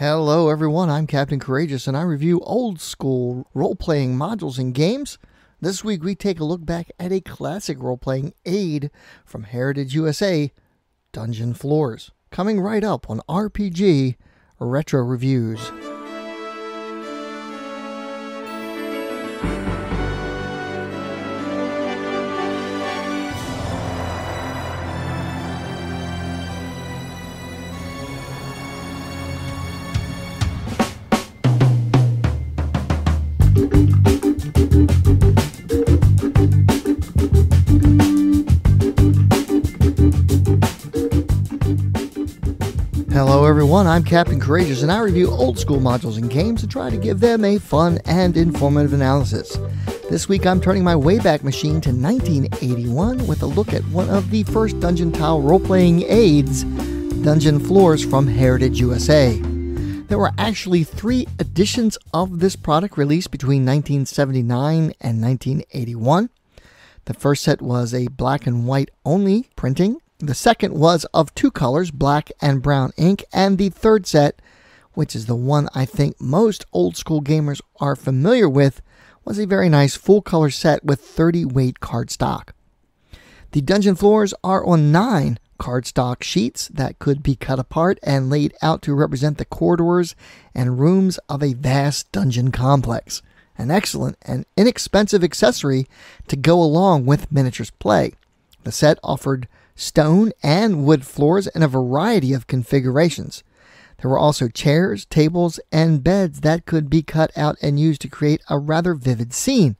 Hello, everyone. I'm Captain Courageous, and I review old school role playing modules and games. This week, we take a look back at a classic role playing aid from Heritage USA Dungeon Floors, coming right up on RPG Retro Reviews. Hello, everyone. I'm Captain Courageous, and I review old school modules and games and try to give them a fun and informative analysis. This week, I'm turning my Wayback Machine to 1981 with a look at one of the first Dungeon Tile role playing aids, Dungeon Floors from Heritage USA. There were actually three editions of this product released between 1979 and 1981. The first set was a black and white only printing the second was of two colors, black and brown ink. And the third set, which is the one I think most old school gamers are familiar with, was a very nice full color set with 30 weight cardstock. The dungeon floors are on nine cardstock sheets that could be cut apart and laid out to represent the corridors and rooms of a vast dungeon complex. An excellent and inexpensive accessory to go along with miniatures play. The set offered stone, and wood floors in a variety of configurations. There were also chairs, tables, and beds that could be cut out and used to create a rather vivid scene.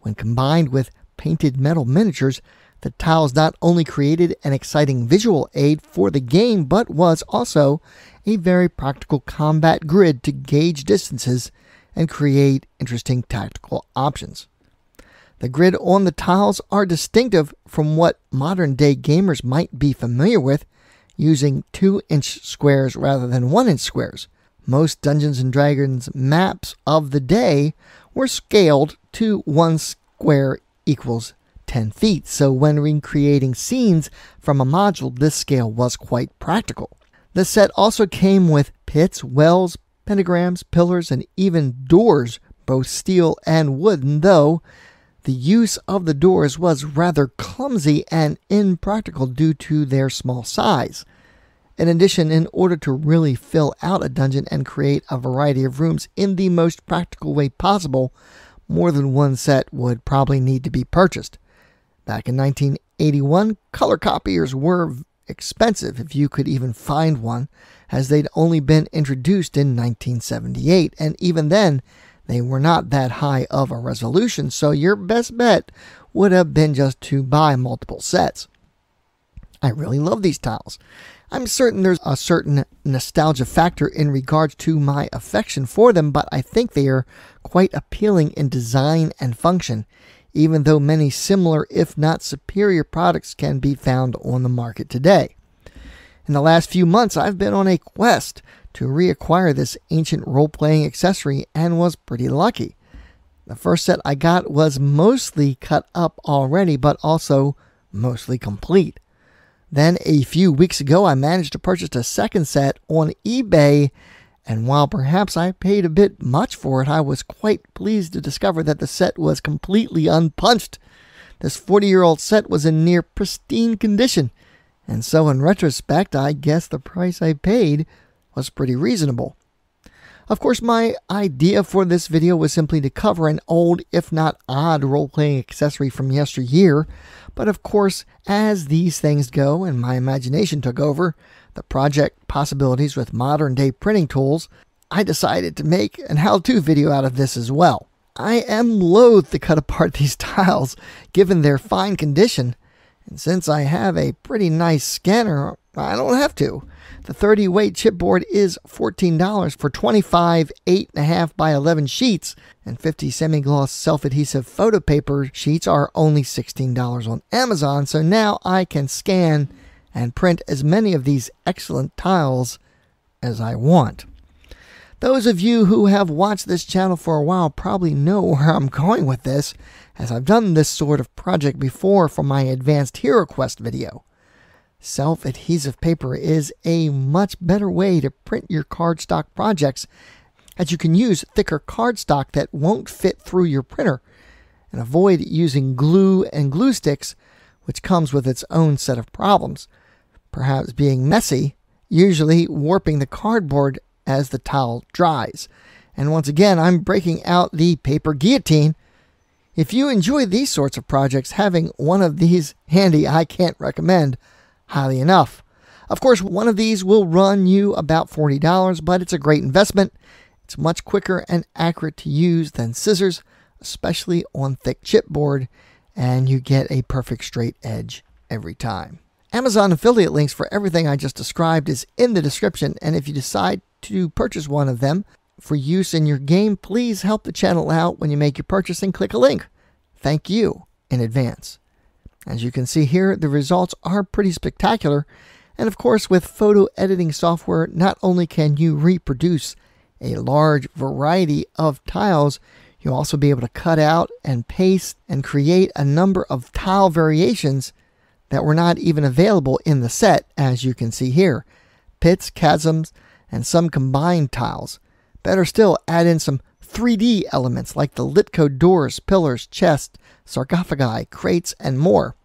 When combined with painted metal miniatures, the tiles not only created an exciting visual aid for the game, but was also a very practical combat grid to gauge distances and create interesting tactical options. The grid on the tiles are distinctive from what modern day gamers might be familiar with, using 2 inch squares rather than 1 inch squares. Most Dungeons and Dragons maps of the day were scaled to 1 square equals 10 feet, so when recreating scenes from a module, this scale was quite practical. The set also came with pits, wells, pentagrams, pillars, and even doors, both steel and wooden, though the use of the doors was rather clumsy and impractical due to their small size. In addition, in order to really fill out a dungeon and create a variety of rooms in the most practical way possible, more than one set would probably need to be purchased. Back in 1981, color copiers were expensive if you could even find one, as they'd only been introduced in 1978, and even then, they were not that high of a resolution, so your best bet would have been just to buy multiple sets. I really love these tiles. I'm certain there's a certain nostalgia factor in regards to my affection for them, but I think they are quite appealing in design and function, even though many similar, if not superior, products can be found on the market today. In the last few months, I've been on a quest to reacquire this ancient role playing accessory and was pretty lucky. The first set I got was mostly cut up already, but also mostly complete. Then a few weeks ago, I managed to purchase a second set on eBay, and while perhaps I paid a bit much for it, I was quite pleased to discover that the set was completely unpunched. This 40 year old set was in near pristine condition, and so in retrospect, I guess the price I paid was pretty reasonable. Of course, my idea for this video was simply to cover an old, if not odd, role-playing accessory from yesteryear, but of course, as these things go and my imagination took over, the project possibilities with modern-day printing tools, I decided to make an how-to video out of this as well. I am loath to cut apart these tiles, given their fine condition, and since I have a pretty nice scanner, I don't have to. The 30 weight chipboard is $14 for 25 8.5 by 11 sheets, and 50 semi gloss self adhesive photo paper sheets are only $16 on Amazon. So now I can scan and print as many of these excellent tiles as I want. Those of you who have watched this channel for a while probably know where I'm going with this, as I've done this sort of project before for my Advanced Hero Quest video. Self-adhesive paper is a much better way to print your cardstock projects, as you can use thicker cardstock that won't fit through your printer, and avoid using glue and glue sticks, which comes with its own set of problems. Perhaps being messy, usually warping the cardboard as the towel dries. And once again, I'm breaking out the paper guillotine. If you enjoy these sorts of projects, having one of these handy I can't recommend highly enough. Of course, one of these will run you about $40, but it's a great investment. It's much quicker and accurate to use than scissors, especially on thick chipboard, and you get a perfect straight edge every time. Amazon affiliate links for everything I just described is in the description, and if you decide to purchase one of them for use in your game, please help the channel out when you make your purchase and click a link. Thank you in advance. As you can see here, the results are pretty spectacular, and of course, with photo editing software, not only can you reproduce a large variety of tiles, you'll also be able to cut out and paste and create a number of tile variations that were not even available in the set, as you can see here pits, chasms, and some combined tiles. Better still, add in some 3D elements like the Litco doors, pillars, chests, sarcophagi, crates, and more.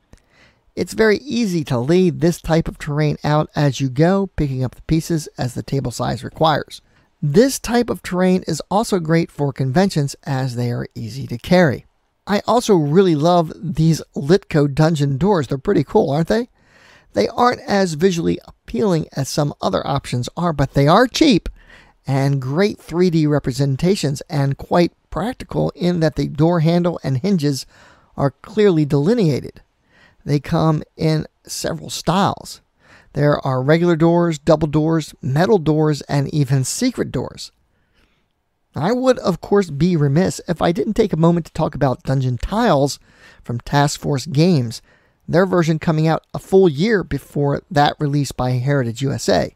It's very easy to lay this type of terrain out as you go, picking up the pieces as the table size requires. This type of terrain is also great for conventions as they are easy to carry. I also really love these Litco dungeon doors. They're pretty cool, aren't they? They aren't as visually appealing as some other options are, but they are cheap and great 3D representations and quite practical in that the door handle and hinges are clearly delineated. They come in several styles. There are regular doors, double doors, metal doors, and even secret doors. I would, of course, be remiss if I didn't take a moment to talk about Dungeon Tiles from Task Force Games, their version coming out a full year before that release by Heritage USA.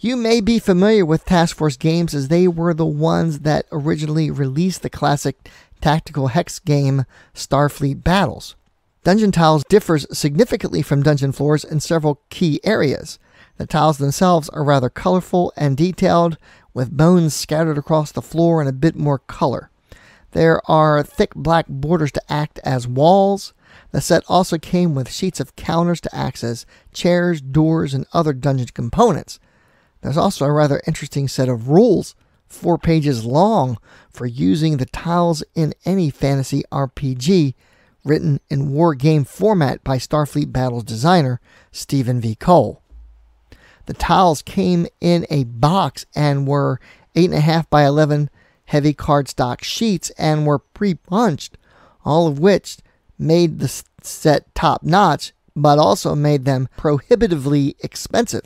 You may be familiar with Task Force Games as they were the ones that originally released the classic tactical hex game Starfleet Battles. Dungeon Tiles differs significantly from dungeon floors in several key areas. The tiles themselves are rather colorful and detailed, with bones scattered across the floor and a bit more color. There are thick black borders to act as walls. The set also came with sheets of counters to access chairs, doors, and other dungeon components. There's also a rather interesting set of rules, four pages long, for using the tiles in any fantasy RPG, written in war game format by Starfleet Battles designer Stephen V. Cole. The tiles came in a box and were 8.5 by 11 heavy cardstock sheets and were pre punched, all of which made the set top notch, but also made them prohibitively expensive.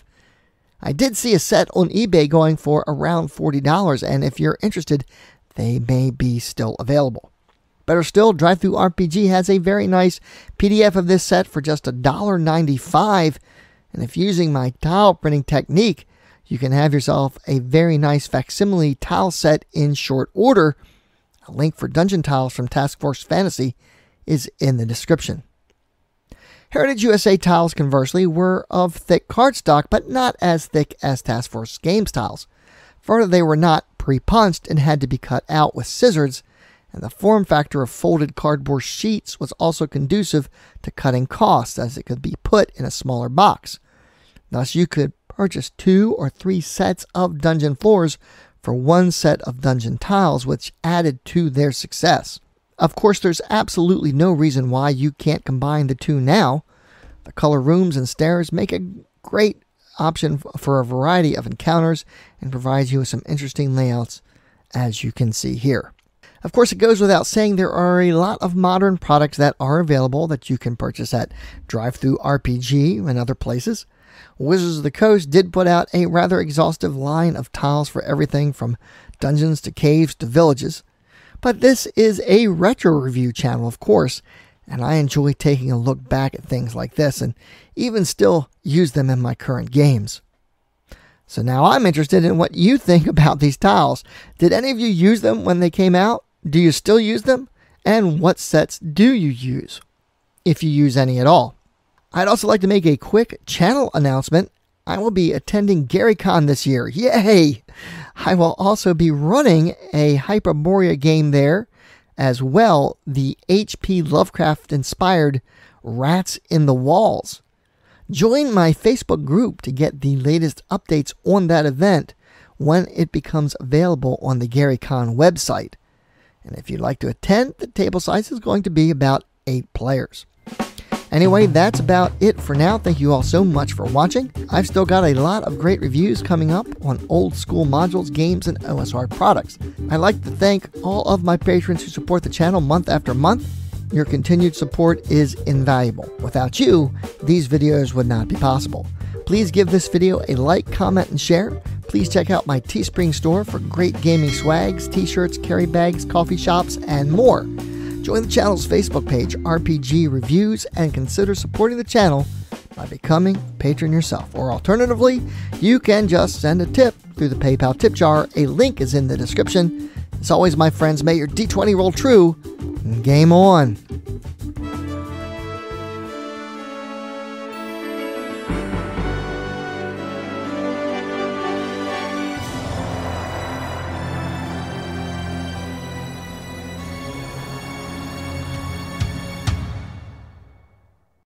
I did see a set on eBay going for around $40, and if you're interested, they may be still available. Better still, Drive Through RPG has a very nice PDF of this set for just $1.95 and if using my tile printing technique, you can have yourself a very nice facsimile tile set in short order. A link for Dungeon Tiles from Task Force Fantasy is in the description. Heritage USA tiles, conversely, were of thick cardstock, but not as thick as Task Force Games tiles. Further, they were not pre-punched and had to be cut out with scissors, and the form factor of folded cardboard sheets was also conducive to cutting costs, as it could be put in a smaller box. Thus, you could purchase two or three sets of dungeon floors for one set of dungeon tiles, which added to their success. Of course, there's absolutely no reason why you can't combine the two now. The color rooms and stairs make a great option for a variety of encounters and provides you with some interesting layouts, as you can see here. Of course, it goes without saying there are a lot of modern products that are available that you can purchase at Drive Through RPG and other places. Wizards of the Coast did put out a rather exhaustive line of tiles for everything from dungeons to caves to villages. But this is a retro review channel, of course, and I enjoy taking a look back at things like this and even still use them in my current games. So now I'm interested in what you think about these tiles. Did any of you use them when they came out? Do you still use them? And what sets do you use? If you use any at all. I'd also like to make a quick channel announcement. I will be attending GaryCon this year. Yay! I will also be running a Hyperborea game there, as well the H.P. Lovecraft inspired Rats in the Walls. Join my Facebook group to get the latest updates on that event when it becomes available on the GaryCon website. And if you'd like to attend, the table size is going to be about eight players. Anyway, that's about it for now. Thank you all so much for watching. I've still got a lot of great reviews coming up on old school modules, games, and OSR products. I'd like to thank all of my patrons who support the channel month after month. Your continued support is invaluable. Without you, these videos would not be possible. Please give this video a like, comment, and share. Please check out my Teespring store for great gaming swags, t shirts, carry bags, coffee shops, and more. Join the channel's Facebook page, RPG Reviews, and consider supporting the channel by becoming a patron yourself. Or alternatively, you can just send a tip through the PayPal tip jar. A link is in the description. As always, my friends, may your D20 roll true. Game on.